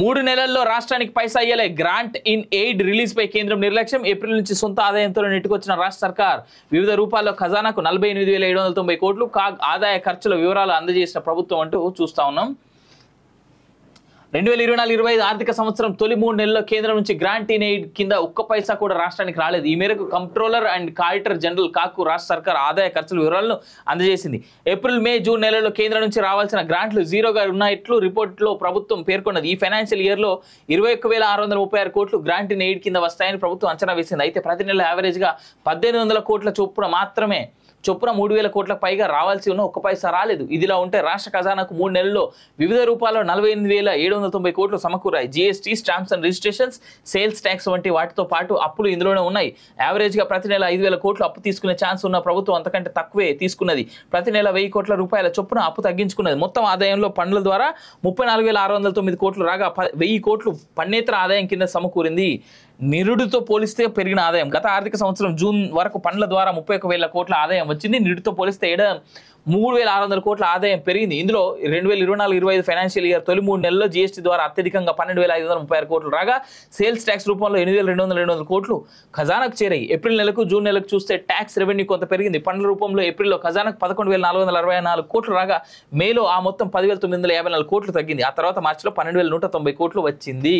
మూడు నెలల్లో రాష్ట్రానికి పైసా అయ్యేలే గ్రాంట్ ఇన్ ఎయిడ్ రిలీజ్పై కేంద్రం నిర్లక్ష్యం ఏప్రిల్ నుంచి సొంత ఆదాయంతో నెట్టుకొచ్చిన రాష్ట్ర సర్కార్ వివిధ రూపాల్లో ఖజానాకు నలభై కోట్లు కాగ్ ఆదాయ ఖర్చుల వివరాలు అందజేసిన ప్రభుత్వం అంటూ చూస్తా ఉన్నాం రెండు వేల ఇరవై నాలుగు ఇరవై ఐదు ఆర్థిక సంవత్సరం తొలి మూడు నెలల్లో కేంద్రం నుంచి గ్రాంట్ ఇన్ ఎయిడ్ కింద ఒక్క పైసా కూడా రాష్ట్రానికి రాలేదు ఈ మేరకు కంట్రోలర్ అండ్ కాయిటర్ జనరల్ కాకు రాష్ట్ర సర్కార్ ఆదాయ ఖర్చుల వివరాలను అందజేసింది ఏప్రిల్ మే జూన్ నెలలో కేంద్రం నుంచి రావాల్సిన గ్రాంట్లు జీరోగా ఉన్నట్లు రిపోర్ట్లో ప్రభుత్వం పేర్కొన్నది ఈ ఫైనాన్షియల్ ఇయర్లో ఇరవై ఒక్క వేల ఆరు వందల ముప్పై ఆరు కోట్లు గ్రాంట్ ఇన్ ఎయిడ్ కింద వస్తాయని ప్రభుత్వం అంచనా వేసింది అయితే ప్రతి నెల యావరేజ్గా పద్దెనిమిది వందల కోట్ల చొప్పున మాత్రమే చొప్పున మూడు వేల కోట్ల పైగా రావాల్సి ఉన్న ఒక్క పైసా రాలేదు ఇదిలా ఉంటే రాష్ట్ర ఖజానాకు మూడు నెలల్లో వివిధ రూపాల్లో నలభై ఎనిమిది వేల ఏడు వందల తొంభై కోట్లు సమకూరాయి GST stamps and registrations sales tax వంటి వాటితో పాటు అప్పులు ఇందులోనే ఉన్నాయి యావరేజ్గా ప్రతి నెల ఐదు వేల కోట్లు అప్పు తీసుకునే ఛాన్స్ ఉన్న ప్రభుత్వం అంతకంటే తక్కువే తీసుకున్నది ప్రతి నెల వెయ్యి కోట్ల రూపాయల చొప్పున అప్పు తగ్గించుకున్నది మొత్తం ఆదాయంలో పన్నుల ద్వారా ముప్పై నాలుగు వేల ఆరు వందల తొమ్మిది కోట్లు రాగా వెయ్యి కోట్లు పన్నేతర ఆదాయం కింద సమకూరింది నిరుడితో పోలిస్తే పెరిగిన ఆదాయం గత ఆర్థిక సంవత్సరం జూన్ వరకు పండ్ల ద్వారా ముప్పై ఒక వేల కోట్ల ఆదాయం వచ్చింది నిరుడితో పోలిస్తే ఏడ మూడు వేల ఆరు వందల కోట్ల ఆదాయం పెరిగింది ఇందులో రెండు వేల ఇరవై నాలుగు ఇరవై ఐదు ఫైనాన్షియల్ ఇయర్ తొలి మూడు నెలల్లో జీఎస్టీ ద్వారా అత్యధికంగా పన్నెండు వేల ఐదు వందల ముప్పై ఆరు కోట్లు రాగా సేల్స్ ట్యాక్స్ రూపంలో ఎనిమిది వేల రెండు వందల రెండు వందల కోట్లు ఖజానాకు చేరాయి ఏప్రిల్ నెలకు జూన్ నెలకు చూస్తే ట్యాక్స్ రెవెన్యూ కొంత పెరిగింది పండ్ల రూపంలో ఏప్రిల్లో ఖజానాకు పదకొండు వేల నాలుగు వందల అరవై నాలుగు కోట్లు రాగా మేలో ఆ మొత్తం పదివేల తొమ్మిది వందల యాభై నాలుగు కోట్లు తగ్గింది ఆ తర్వాత మార్చిలో పన్నెండు వేల నూట తొంభై కోట్లు వచ్చింది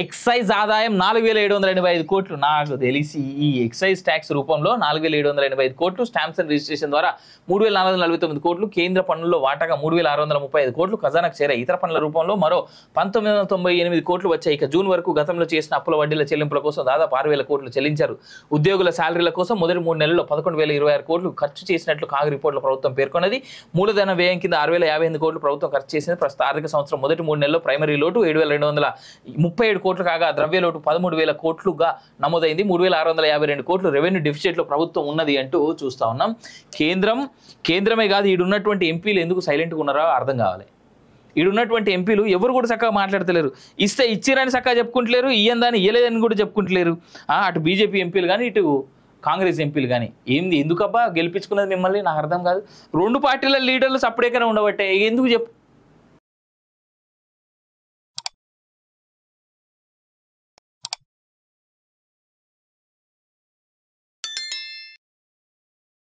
ఎక్సైజ్ ఆదాయం నాలుగు వేల ఏడు వందల ఎనభై ఐదు కోట్లు నాకు తెలిసి ఈ ఎక్సైజ్ ట్యాక్స్ రూపంలో నాలుగు వేల ఏడు వందల ఎనభై ఐదు కోట్లు స్టాంప్స్ అండ్ రిజిస్ట్రేషన్ ద్వారా మూడు వేల నాలుగు వందల నలభై తొమ్మిది కోట్లు కేంద్ర పన్నుల్లో వాటాగా మూడు వేల ఆరు వందల ముప్పై ఐదు కోట్లు ఖజానాకు చేరే ఇతర పనుల రూపంలో మరో పంతొమ్మిది వందల తొంభై ఎనిమిది కోట్లు వచ్చాయి ఇక జూన్ వరకు గతంలో చేసిన అప్పుల వడ్డీల చెల్లింపుల కోసం దాదాపు ఆరు వేల కోట్లు చెల్లించారు ఉద్యోగుల శాలరీల కోసం మొదటి మూడు నెలల్లో పదకొండు వేల ఇరవై ఆరు కోట్లు ఖర్చు చేసినట్లు కాగ్ రిపోర్ట్లో ప్రభుత్వం పేర్కొన్నది మూలధన వ్యయం కింద ఆరు వేల యాభై ఎనిమిది కోట్లు ప్రభుత్వం ఖర్చు చేసింది ప్రస్తుత ఆర్థిక సంవత్సరం మొదటి మూడు నెలల్లో ప్రైమరీ లోటు ఏడు వేల రెండు వందల ముప్పై ఏడు కోట్లు కాగా ద్రవ్య లోటు పదమూడు వేల కోట్లుగా నమోదైంది మూడు వేల ఆరు వందల యాభై రెండు కోట్లు రెవెన్యూ డిఫిసిట్లో ప్రభుత్వం ఉన్నది అంటూ చూస్తూ ఉన్నాం కేంద్రం కేంద్రమే కాదు ఈడున్నటువంటి ఎంపీలు ఎందుకు సైలెంట్గా ఉన్నారో అర్థం కావాలి ఈడున్నటువంటి ఎంపీలు ఎవరు కూడా చక్కగా మాట్లాడతలేరు ఇస్తే ఇచ్చిరని చక్కగా చెప్పుకుంటలేరు ఇయ్యందాన్ని ఇయ్యలేదని కూడా చెప్పుకుంటలేరు అటు బీజేపీ ఎంపీలు కానీ ఇటు కాంగ్రెస్ ఎంపీలు కానీ ఏంది ఎందుకబ్బా గెలిపించుకున్నది మిమ్మల్ని నాకు అర్థం కాదు రెండు పార్టీల లీడర్లు సపరేట్గానే ఉండబట్టే ఎందుకు చెప్పు